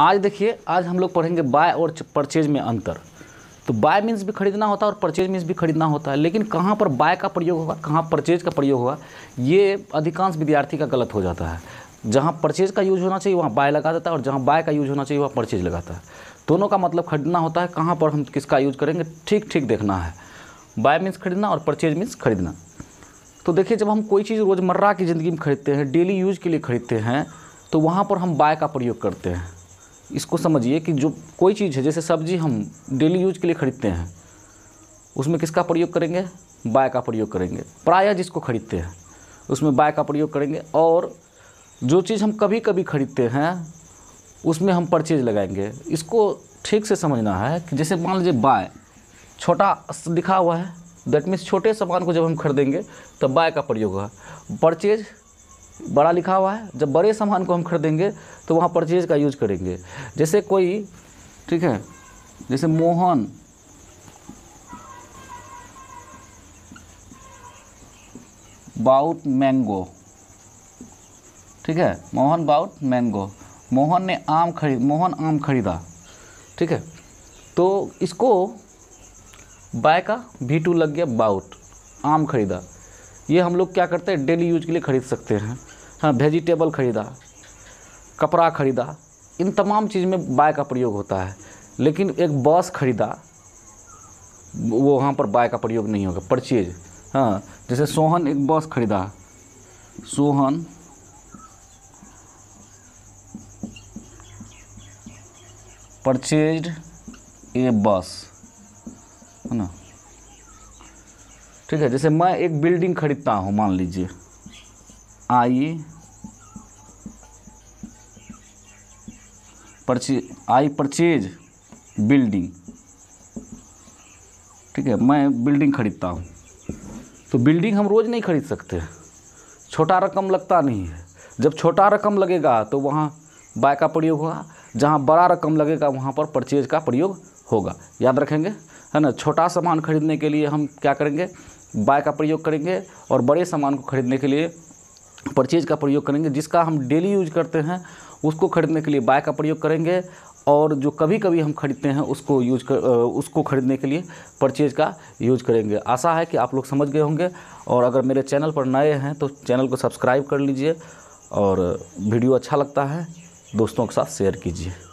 आज देखिए आज हम लोग पढ़ेंगे बाय और परचेज में अंतर तो बाय मीन्स भी खरीदना होता है और परचेज मीन्स भी खरीदना होता है लेकिन कहाँ पर बाय का प्रयोग होगा कहाँ परचेज का प्रयोग होगा ये अधिकांश विद्यार्थी का गलत हो जाता है जहाँ परचेज का यूज होना चाहिए वहाँ बाय लगा देता है और जहाँ बाय का यूज होना चाहिए वहाँ परचेज लगाता है दोनों का मतलब खरीदना होता है कहाँ पर हम किसका यूज करेंगे ठीक ठीक देखना है बाय मीन्स खरीदना और परचेज मीन्स खरीदना तो देखिए जब हम कोई चीज़ रोज़मर्रा की ज़िंदगी में खरीदते हैं डेली यूज के लिए खरीदते हैं तो वहाँ पर हम बाय का प्रयोग करते हैं इसको समझिए कि जो कोई चीज़ है जैसे सब्जी हम डेली यूज के लिए खरीदते हैं उसमें किसका प्रयोग करेंगे बाय का प्रयोग करेंगे प्रायः जिसको खरीदते हैं उसमें बाय का प्रयोग करेंगे और जो चीज़ हम कभी कभी खरीदते हैं उसमें हम परचेज लगाएंगे इसको ठीक से समझना है कि जैसे मान लीजिए बाय छोटा लिखा हुआ है दैट मीन्स छोटे सामान को जब हम खरीदेंगे तो बाय का प्रयोग होगा परचेज बड़ा लिखा हुआ है जब बड़े सामान को हम खरीदेंगे तो वहाँ परचेज का यूज करेंगे जैसे कोई ठीक है जैसे मोहन बाउट मैंगो ठीक है मोहन बाउट मैंगो मोहन ने आम खरीद मोहन आम खरीदा ठीक है तो इसको बाय का भी टू लग गया बाउट आम खरीदा ये हम लोग क्या करते हैं डेली यूज के लिए खरीद सकते हैं हाँ वेजिटेबल ख़रीदा कपड़ा ख़रीदा इन तमाम चीज़ में बाय का प्रयोग होता है लेकिन एक बस ख़रीदा वो वहाँ पर बाय का प्रयोग नहीं होगा परचेज हाँ जैसे सोहन एक बस ख़रीदा सोहन परचेज ए बस है ना ठीक है जैसे मैं एक बिल्डिंग खरीदता हूँ मान लीजिए आई परचे आई परचेज बिल्डिंग ठीक है मैं बिल्डिंग खरीदता हूँ तो बिल्डिंग हम रोज़ नहीं खरीद सकते छोटा रकम लगता नहीं है जब छोटा रकम लगेगा तो वहाँ बाय का प्रयोग होगा जहाँ बड़ा रकम लगेगा वहाँ पर परचेज का प्रयोग होगा याद रखेंगे है ना छोटा सामान खरीदने के लिए हम क्या करेंगे बाय का प्रयोग करेंगे और बड़े सामान को खरीदने के लिए परचेज का प्रयोग करेंगे जिसका हम डेली यूज करते हैं उसको खरीदने के लिए बाय का प्रयोग करेंगे और जो कभी कभी हम खरीदते हैं उसको यूज कर उसको खरीदने के लिए परचेज का यूज करेंगे आशा है कि आप लोग समझ गए होंगे और अगर मेरे चैनल पर नए हैं तो चैनल को सब्सक्राइब कर लीजिए और वीडियो अच्छा लगता है दोस्तों के साथ शेयर कीजिए